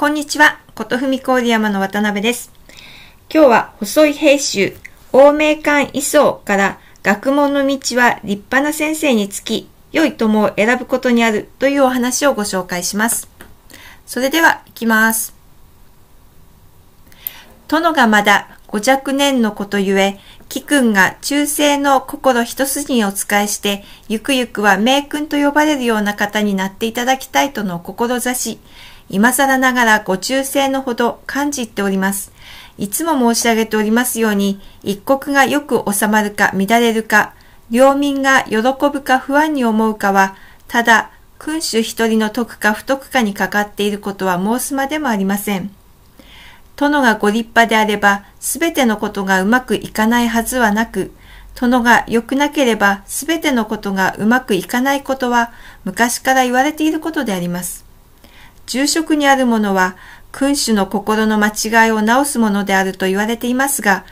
こんにちは、ことふみ郡山の渡辺です。今日は細い兵集、欧米館位相から学問の道は立派な先生につき、良い友を選ぶことにあるというお話をご紹介します。それでは、行きます。殿がまだ五弱年のことゆえ、貴君が中世の心一筋にお仕えして、ゆくゆくは名君と呼ばれるような方になっていただきたいとの志、今更ながらご忠誠のほど感じております。いつも申し上げておりますように、一国がよく収まるか乱れるか、領民が喜ぶか不安に思うかは、ただ、君主一人の得か不得かにかかっていることは申すまでもありません。殿がご立派であれば、すべてのことがうまくいかないはずはなく、殿が良くなければ、すべてのことがうまくいかないことは、昔から言われていることであります。住職にあるものは、君主の心の間違いを直すものであると言われていますが、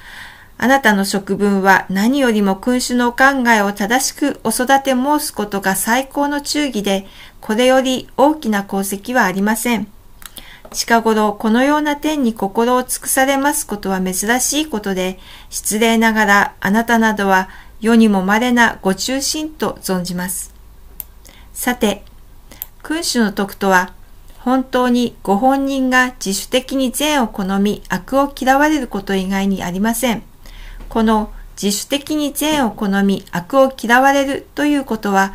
あなたの職分は何よりも君主のお考えを正しくお育て申すことが最高の忠義で、これより大きな功績はありません。近頃、このような点に心を尽くされますことは珍しいことで、失礼ながらあなたなどは世にも稀なご中心と存じます。さて、君主の徳とは、本当にご本人が自主的に善を好み悪を嫌われること以外にありません。この自主的に善を好み悪を嫌われるということは、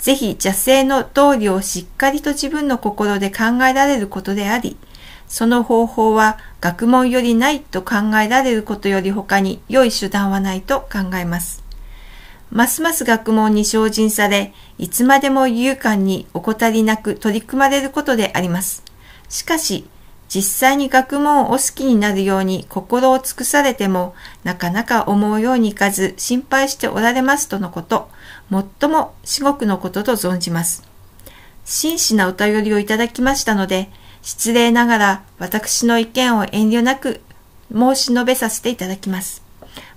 ぜひ邪性の道理をしっかりと自分の心で考えられることであり、その方法は学問よりないと考えられることより他に良い手段はないと考えます。ますます学問に精進され、いつまでも勇敢に怠りなく取り組まれることであります。しかし、実際に学問をお好きになるように心を尽くされても、なかなか思うようにいかず心配しておられますとのこと、最も至極のことと存じます。真摯なお便りをいただきましたので、失礼ながら私の意見を遠慮なく申し述べさせていただきます。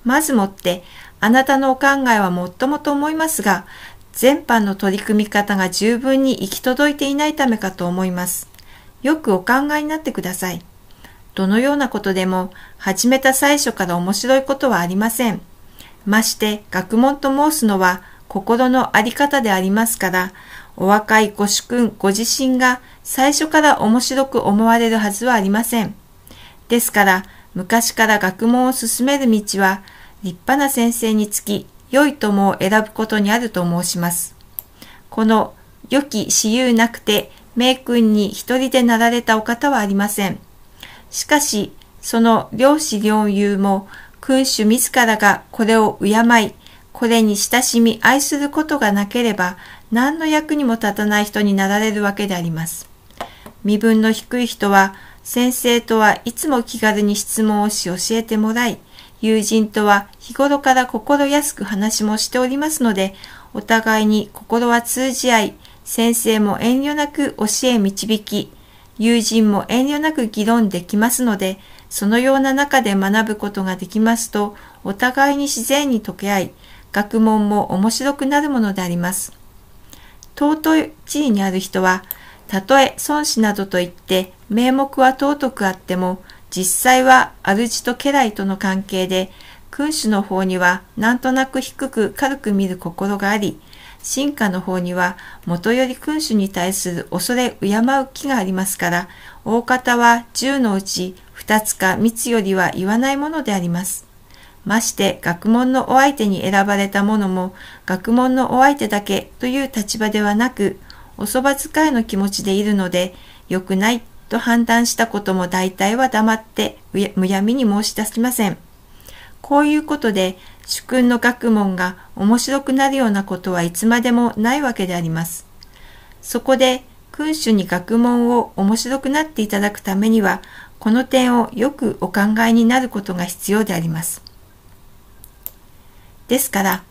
まずもって、あなたのお考えはもっともと思いますが、全般の取り組み方が十分に行き届いていないためかと思います。よくお考えになってください。どのようなことでも、始めた最初から面白いことはありません。まして、学問と申すのは、心のあり方でありますから、お若いご主君ご自身が最初から面白く思われるはずはありません。ですから、昔から学問を進める道は、立派な先生につき、良い友を選ぶことにあると申します。この、良き私有なくて、名君に一人でなられたお方はありません。しかし、その良子良友も、君主自らがこれを敬い、これに親しみ愛することがなければ、何の役にも立たない人になられるわけであります。身分の低い人は、先生とはいつも気軽に質問をし教えてもらい、友人とは日頃から心安く話もしておりますので、お互いに心は通じ合い、先生も遠慮なく教え導き、友人も遠慮なく議論できますので、そのような中で学ぶことができますと、お互いに自然に溶け合い、学問も面白くなるものであります。尊い地位にある人は、たとえ孫子などといって名目は尊くあっても、実際は主と家来との関係で、君主の方にはなんとなく低く軽く見る心があり、進化の方には元より君主に対する恐れ敬う気がありますから、大方は10のうち2つか三つよりは言わないものであります。まして学問のお相手に選ばれた者も学問のお相手だけという立場ではなく、おそば使いの気持ちでいるので、良くないと判断したことも大体は黙ってむやみに申し出しません。こういうことで主君の学問が面白くなるようなことはいつまでもないわけであります。そこで君主に学問を面白くなっていただくためには、この点をよくお考えになることが必要であります。ですから、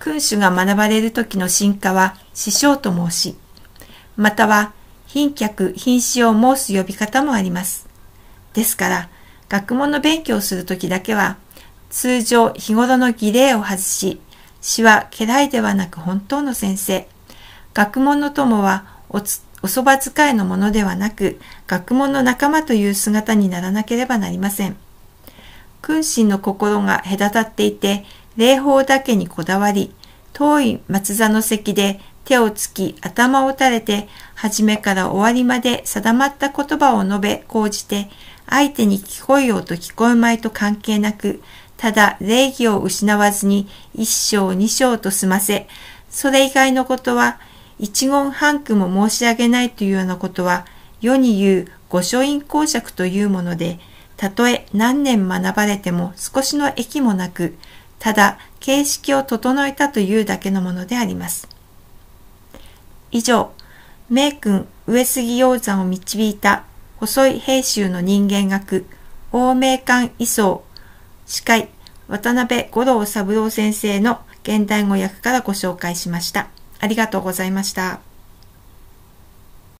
君主が学ばれる時の進化は師匠と申し、または貧客、貧死を申す呼び方もあります。ですから、学問の勉強をするときだけは、通常日頃の儀礼を外し、詩は家来ではなく本当の先生。学問の友はおつ、おそば使いのものではなく、学問の仲間という姿にならなければなりません。君臣の心が隔たっていて、礼法だけにこだわり、遠い松座の席で手をつき頭を垂れて、初めから終わりまで定まった言葉を述べ、講じて、相手に聞こえようと聞こえまいと関係なく、ただ礼儀を失わずに一章二章と済ませ、それ以外のことは、一言半句も申し上げないというようなことは、世に言う御書院公爵というもので、たとえ何年学ばれても少しの益もなく、ただ形式を整えたというだけのものであります。以上、名君上杉鷹山を導いた細い兵州の人間学、王名館位相、司会、渡辺五郎三郎先生の現代語訳からご紹介しました。ありがとうございました。